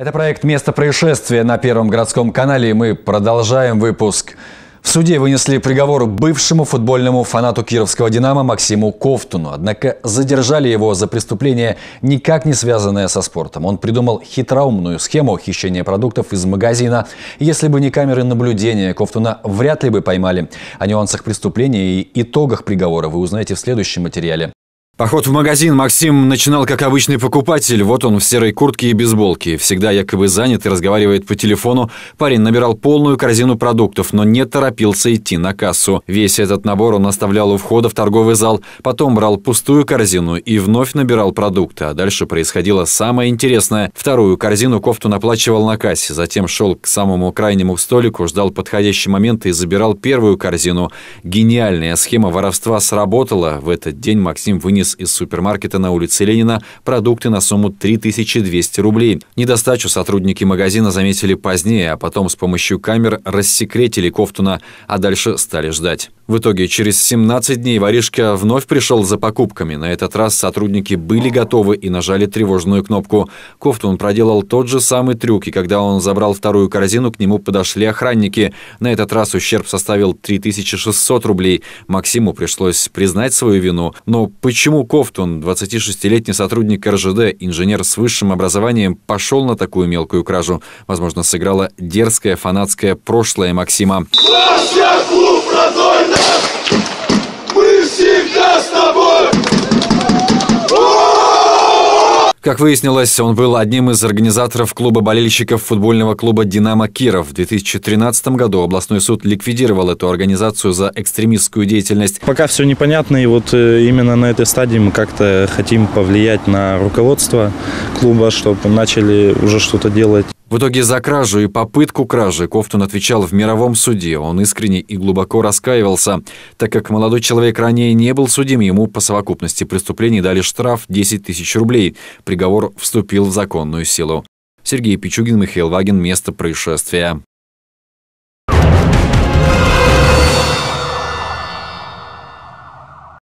Это проект «Место происшествия» на Первом городском канале, и мы продолжаем выпуск. В суде вынесли приговор бывшему футбольному фанату кировского «Динамо» Максиму Кофтуну, Однако задержали его за преступление, никак не связанное со спортом. Он придумал хитроумную схему хищения продуктов из магазина. Если бы не камеры наблюдения, Кофтуна вряд ли бы поймали. О нюансах преступления и итогах приговора вы узнаете в следующем материале. Поход в магазин Максим начинал как обычный покупатель. Вот он в серой куртке и бейсболке. Всегда якобы занят и разговаривает по телефону. Парень набирал полную корзину продуктов, но не торопился идти на кассу. Весь этот набор он оставлял у входа в торговый зал, потом брал пустую корзину и вновь набирал продукты. А дальше происходило самое интересное. Вторую корзину кофту наплачивал на кассе, затем шел к самому крайнему столику, ждал подходящий момент и забирал первую корзину. Гениальная схема воровства сработала. В этот день Максим вынес вывез из супермаркета на улице Ленина продукты на сумму 3200 рублей. Недостачу сотрудники магазина заметили позднее, а потом с помощью камер рассекретили Кофтуна, а дальше стали ждать. В итоге через 17 дней воришка вновь пришел за покупками. На этот раз сотрудники были готовы и нажали тревожную кнопку. Кофтун проделал тот же самый трюк, и когда он забрал вторую корзину, к нему подошли охранники. На этот раз ущерб составил 3600 рублей. Максиму пришлось признать свою вину. Но почему Почему Кофтун, 26-летний сотрудник РЖД, инженер с высшим образованием, пошел на такую мелкую кражу? Возможно, сыграла дерзкое фанатское прошлое Максима. Вася, клуб, Мы всегда с тобой! Как выяснилось, он был одним из организаторов клуба болельщиков футбольного клуба «Динамо Киров». В 2013 году областной суд ликвидировал эту организацию за экстремистскую деятельность. Пока все непонятно, и вот э, именно на этой стадии мы как-то хотим повлиять на руководство клуба, чтобы начали уже что-то делать. В итоге за кражу и попытку кражи Кофтун отвечал в мировом суде. Он искренне и глубоко раскаивался, так как молодой человек ранее не был судим, ему по совокупности преступлений дали штраф 10 тысяч рублей. Приговор вступил в законную силу. Сергей Пичугин, Михаил Вагин. Место происшествия.